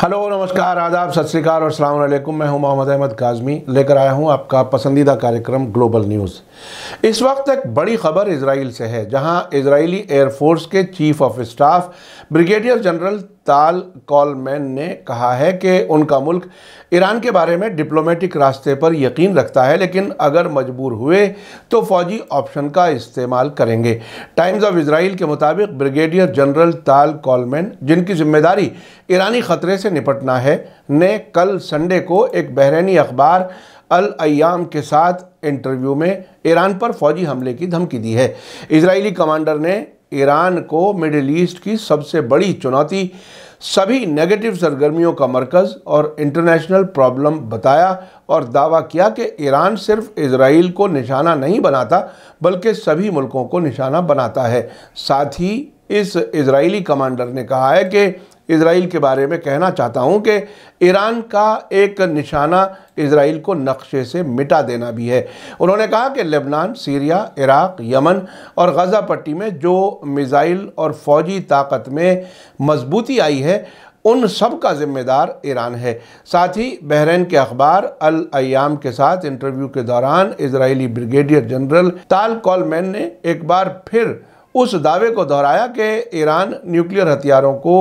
hello नमस्कार आदाब सत श्रीकाल और सलामकुम मैं हूं मोहम्मद अहमद काजमी लेकर आया हूं आपका पसंदीदा कार्यक्रम ग्लोबल न्यूज़ इस वक्त एक बड़ी खबर इसराइल से है जहां इसराइली एयरफोर्स के chief of staff brigadier general Tal Kalman ने कहा है कि उनका मुल्क ईरान के बारे में डिप्लोमेटिक रास्ते पर यकीन रखता है लेकिन अगर मजबूर हुए तो फौजी ऑप्शन का इस्तेमाल करेंगे टाइम्स ऑफ इसराइल के मुताबिक ब्रिगेडियर जनरल ताल कॉलमैन जिनकी जिम्मेदारी ईरानी ख़तरे से निपटना है ने कल संडे को एक बहरीनी अखबार अल अयाम के साथ इंटरव्यू में ईरान पर फौजी हमले की धमकी दी है इसराइली कमांडर ने ईरान को मिडिल ईस्ट की सबसे बड़ी चुनौती सभी नेगेटिव सरगर्मियों का मरकज़ और इंटरनेशनल प्रॉब्लम बताया और दावा किया कि ईरान सिर्फ इसराइल को निशाना नहीं बनाता बल्कि सभी मुल्कों को निशाना बनाता है साथ ही इस इसराइली कमांडर ने कहा है कि इसराइल के बारे में कहना चाहता हूँ कि ईरान का एक निशाना इसराइल को नक्शे से मिटा देना भी है उन्होंने कहा कि लेबनान सीरिया इराक यमन और गज़ा पट्टी में जो मिज़ाइल और फौजी ताकत में मजबूती आई है उन सब का ज़िम्मेदार ईरान है साथ ही बहरीन के अखबार अल अयाम के साथ इंटरव्यू के दौरान Israeli brigadier general Tal Kalman ने एक बार फिर उस दावे को दोहराया कि ईरान न्यूक्लियर हथियारों को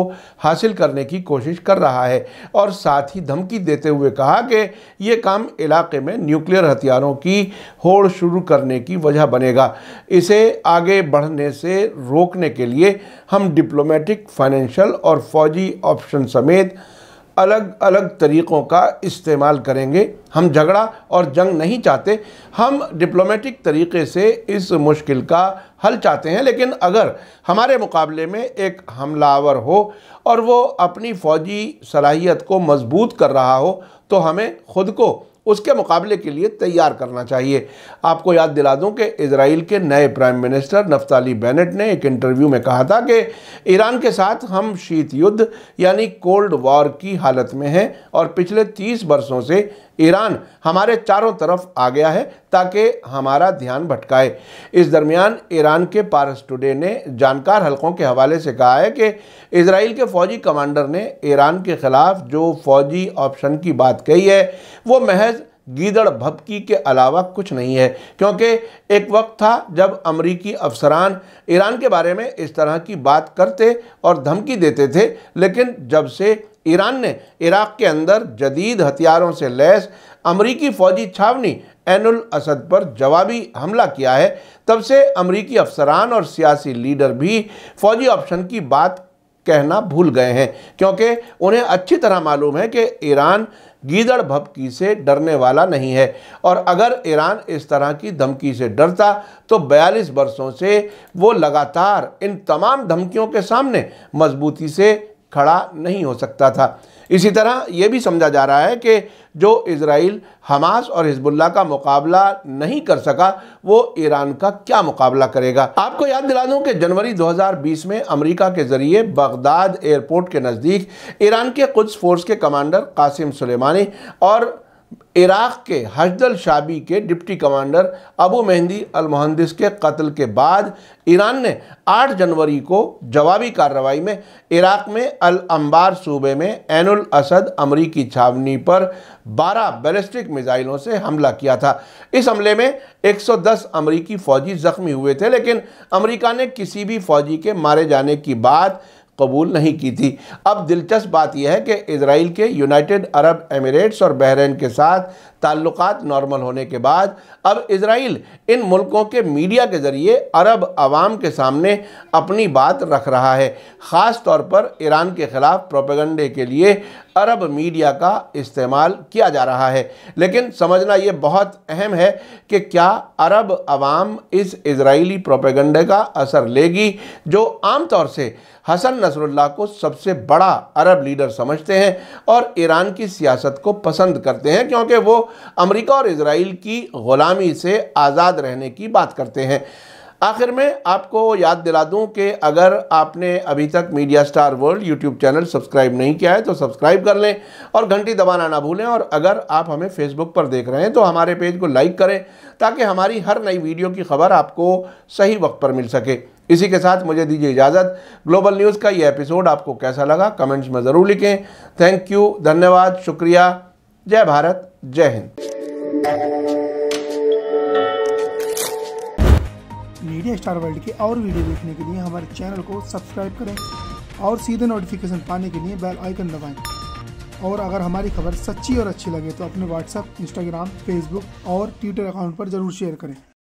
हासिल करने की कोशिश कर रहा है और साथ ही धमकी देते हुए कहा कि यह काम इलाके में न्यूक्लियर हथियारों की होड़ शुरू करने की वजह बनेगा इसे आगे बढ़ने से रोकने के लिए हम डिप्लोमेटिक फाइनेंशियल और फौजी ऑप्शन समेत अलग अलग तरीक़ों का इस्तेमाल करेंगे हम झगड़ा और जंग नहीं चाहते हम डिप्लोमेटिक तरीके से इस मुश्किल का हल चाहते हैं लेकिन अगर हमारे मुकाबले में एक हमलावर हो और वो अपनी फ़ौजी सलाहियत को मजबूत कर रहा हो तो हमें ख़ुद को उसके मुकाबले के लिए तैयार करना चाहिए आपको याद दिला दूं कि इसराइल के नए प्राइम मिनिस्टर नफ्ताली बेनेट ने एक इंटरव्यू में कहा था कि ईरान के साथ हम शीत युद्ध यानी कोल्ड वॉर की हालत में हैं और पिछले तीस वर्षों से ईरान हमारे चारों तरफ आ गया है ताकि हमारा ध्यान भटकाए इस दरमियान ईरान के पारस टुडे ने जानकार हलकों के हवाले से कहा है कि इसराइल के फ़ौजी कमांडर ने ईरान के ख़िलाफ़ जो फ़ौजी ऑप्शन की बात कही है वो महज गीदड़ भपकी के अलावा कुछ नहीं है क्योंकि एक वक्त था जब अमरीकी अफसरान ईरान के बारे में इस तरह की बात करते और धमकी देते थे लेकिन जब से ईरान ने इराक़ के अंदर जदीद हथियारों से लैस अमरीकी फ़ौजी छावनी एनुल असद पर जवाबी हमला किया है तब से अमरीकी अफसरान और सियासी लीडर भी फ़ौजी ऑप्शन की बात कहना भूल गए हैं क्योंकि उन्हें अच्छी तरह मालूम है कि ईरान गीदड़ भपकी से डरने वाला नहीं है और अगर ईरान इस तरह की धमकी से डरता तो 42 वर्षों से वो लगातार इन तमाम धमकियों के सामने मजबूती से खड़ा नहीं हो सकता था इसी तरह ये भी समझा जा रहा है कि जो इसराइल हमास और हिजबुल्ला का मुकाबला नहीं कर सका वो ईरान का क्या मुकाबला करेगा आपको याद दिला दूं कि जनवरी 2020 में अमेरिका के ज़रिए बगदाद एयरपोर्ट के नज़दीक ईरान के कुछ फोर्स के कमांडर कासिम सुलेमानी और इराक़ के हजदल शाबी के deputy commander Abu Mahdi Almuhandis के कत्ल के बाद ईरान ने 8 जनवरी को जवाबी कार्रवाई में इराक़ में अल अंबार सूबे में एनुल असद अमरीकी छावनी पर 12 बैलिस्टिक मिज़ाइलों से हमला किया था इस हमले में 110 अमरीकी फ़ौजी ज़ख्मी हुए थे लेकिन अमरीका ने किसी भी फ़ौजी के मारे जाने की बात कबूल नहीं की थी अब दिलचस्प बात यह है कि इसराइल के यूनाइटेड अरब एमिरेट्स और बहरीन के साथ ताल्लुक नॉर्मल होने के बाद अब इसराइल इन मुल्कों के मीडिया के ज़रिए अरब आवाम के सामने अपनी बात रख रहा है ख़ास तौर पर ईरान के ख़िलाफ़ प्रोपेगंडे के लिए अरब मीडिया का इस्तेमाल किया जा रहा है लेकिन समझना ये बहुत अहम है कि क्या अरब आवाम इस इसराइली प्रोपेगंडे का असर लेगी जो आमतौर से हसन नसरुल्ला को सबसे बड़ा अरब लीडर समझते हैं और ईरान की सियासत को पसंद करते हैं क्योंकि वो अमेरिका और इसराइल की ग़ुलामी से आज़ाद रहने की बात करते हैं आखिर में आपको याद दिला दूं कि अगर आपने अभी तक media star world YouTube channel subscribe नहीं किया है तो सब्सक्राइब कर लें और घंटी दबाना ना भूलें और अगर आप हमें फेसबुक पर देख रहे हैं तो हमारे पेज को लाइक करें ताकि हमारी हर नई वीडियो की खबर आपको सही वक्त पर मिल सके इसी के साथ मुझे दीजिए इजाज़त ग्लोबल न्यूज़ का ये एपिसोड आपको कैसा लगा कमेंट्स में ज़रूर लिखें थैंक यू धन्यवाद शुक्रिया जय भारत जय हिंद मीडिया स्टार वर्ल्ड के और वीडियो देखने के लिए हमारे चैनल को सब्सक्राइब करें और सीधे नोटिफिकेशन पाने के लिए बेल आइकन दबाएं और अगर हमारी खबर सच्ची और अच्छी लगे तो अपने व्हाट्सएप इंस्टाग्राम फेसबुक और ट्विटर अकाउंट पर ज़रूर शेयर करें